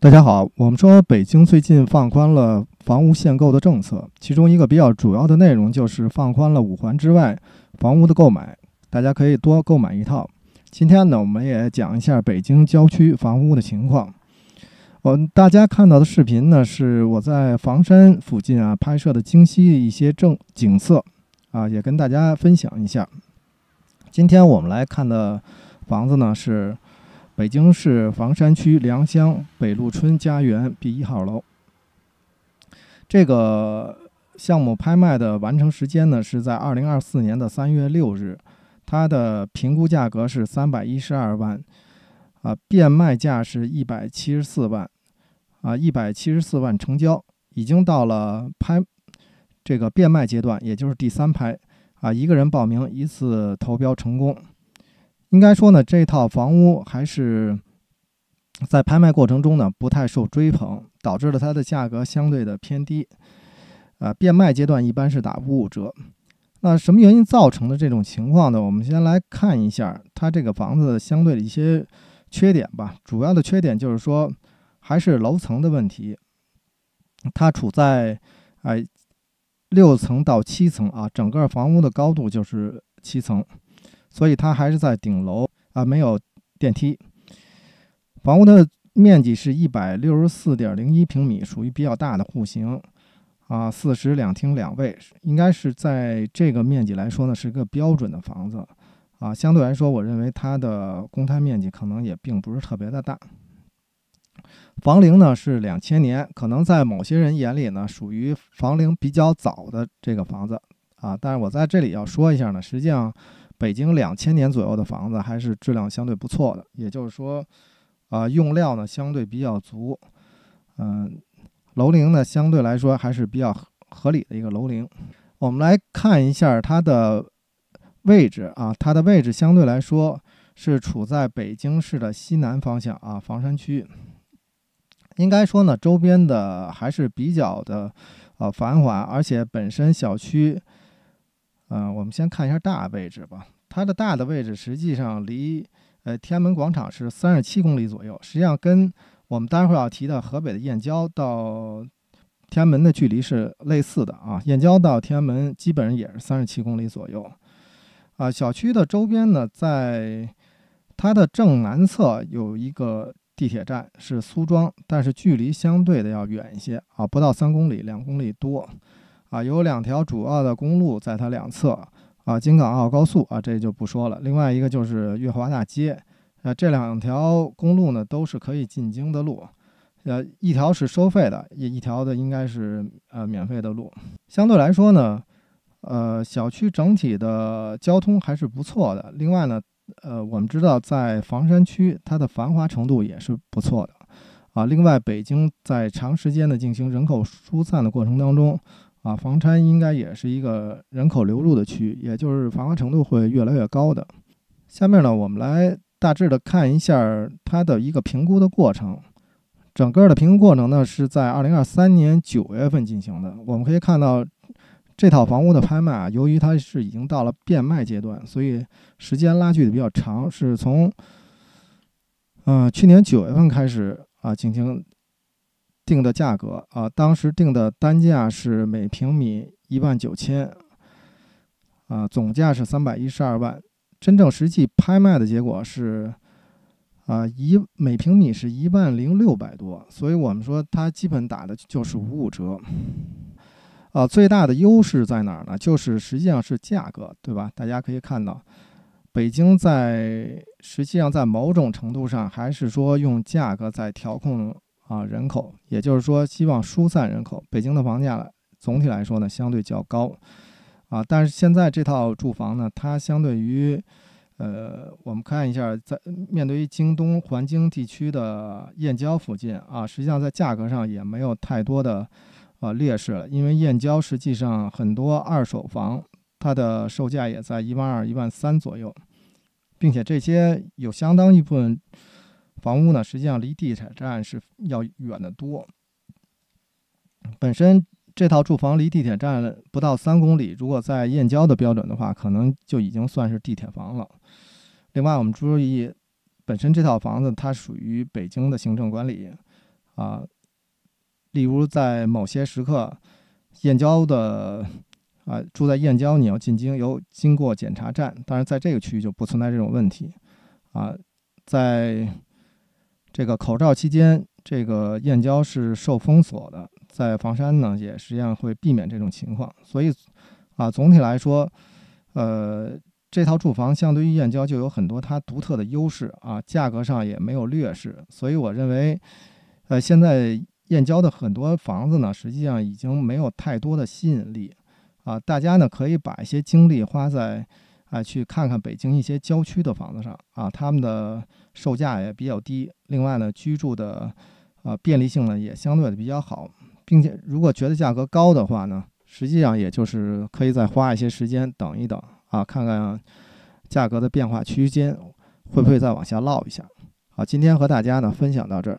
大家好，我们说北京最近放宽了房屋限购的政策，其中一个比较主要的内容就是放宽了五环之外房屋的购买，大家可以多购买一套。今天呢，我们也讲一下北京郊区房屋的情况。我们大家看到的视频呢，是我在房山附近啊拍摄的京西一些正景色啊，也跟大家分享一下。今天我们来看的房子呢是。北京市房山区良乡北路春家园 B 一号楼，这个项目拍卖的完成时间呢是在二零二四年的三月六日，它的评估价格是三百一十二万，啊，变卖价是一百七十四万，啊，一百七十四万成交，已经到了拍这个变卖阶段，也就是第三拍，啊，一个人报名一次投标成功。应该说呢，这套房屋还是在拍卖过程中呢不太受追捧，导致了它的价格相对的偏低。啊，变卖阶段一般是打五五折。那什么原因造成的这种情况呢？我们先来看一下它这个房子相对的一些缺点吧。主要的缺点就是说还是楼层的问题，它处在哎六层到七层啊，整个房屋的高度就是七层。所以它还是在顶楼啊，没有电梯。房屋的面积是一百六十四点零一平米，属于比较大的户型啊。四室两厅两卫，应该是在这个面积来说呢，是个标准的房子啊。相对来说，我认为它的公摊面积可能也并不是特别的大。房龄呢是两千年，可能在某些人眼里呢，属于房龄比较早的这个房子啊。但是我在这里要说一下呢，实际上。北京两千年左右的房子还是质量相对不错的，也就是说，啊，用料呢相对比较足，嗯，楼龄呢相对来说还是比较合合理的一个楼龄。我们来看一下它的位置啊，它的位置相对来说是处在北京市的西南方向啊，房山区。应该说呢，周边的还是比较的呃，繁华，而且本身小区。嗯，我们先看一下大位置吧。它的大的位置实际上离呃天安门广场是三十七公里左右，实际上跟我们待会要提到河北的燕郊到天安门的距离是类似的啊。燕郊到天安门基本上也是三十七公里左右。啊，小区的周边呢，在它的正南侧有一个地铁站是苏庄，但是距离相对的要远一些啊，不到三公里，两公里多。啊，有两条主要的公路在它两侧啊，京港澳高速啊，这就不说了。另外一个就是月华大街，呃，这两条公路呢都是可以进京的路，呃，一条是收费的，一一条的应该是呃免费的路。相对来说呢，呃，小区整体的交通还是不错的。另外呢，呃，我们知道在房山区它的繁华程度也是不错的啊。另外，北京在长时间的进行人口疏散的过程当中。啊，房山应该也是一个人口流入的区域，也就是繁华程度会越来越高的。下面呢，我们来大致的看一下它的一个评估的过程。整个的评估过程呢，是在2023年9月份进行的。我们可以看到这套房屋的拍卖啊，由于它是已经到了变卖阶段，所以时间拉锯的比较长，是从嗯去年9月份开始啊进行。定的价格啊，当时定的单价是每平米一万九千，啊，总价是三百一十二万。真正实际拍卖的结果是，啊，一每平米是一万零六百多，所以我们说它基本打的就是五五折。啊，最大的优势在哪儿呢？就是实际上是价格，对吧？大家可以看到，北京在实际上在某种程度上还是说用价格在调控。啊，人口，也就是说，希望疏散人口。北京的房价总体来说呢，相对较高，啊，但是现在这套住房呢，它相对于，呃，我们看一下，在面对京东环京地区的燕郊附近啊，实际上在价格上也没有太多的呃劣势了，因为燕郊实际上很多二手房它的售价也在一万二、一万三左右，并且这些有相当一部分。房屋呢，实际上离地铁站是要远得多。本身这套住房离地铁站不到三公里，如果在燕郊的标准的话，可能就已经算是地铁房了。另外，我们注意，本身这套房子它属于北京的行政管理，啊，例如在某些时刻，燕郊的啊住在燕郊，你要进京，有经过检查站。当然，在这个区域就不存在这种问题，啊，在。这个口罩期间，这个燕郊是受封锁的，在房山呢也实际上会避免这种情况，所以啊，总体来说，呃，这套住房相对于燕郊就有很多它独特的优势啊，价格上也没有劣势，所以我认为，呃，现在燕郊的很多房子呢，实际上已经没有太多的吸引力啊，大家呢可以把一些精力花在。哎，去看看北京一些郊区的房子上啊，他们的售价也比较低。另外呢，居住的呃便利性呢也相对的比较好，并且如果觉得价格高的话呢，实际上也就是可以再花一些时间等一等啊，看看价格的变化区间会不会再往下落一下。好，今天和大家呢分享到这儿。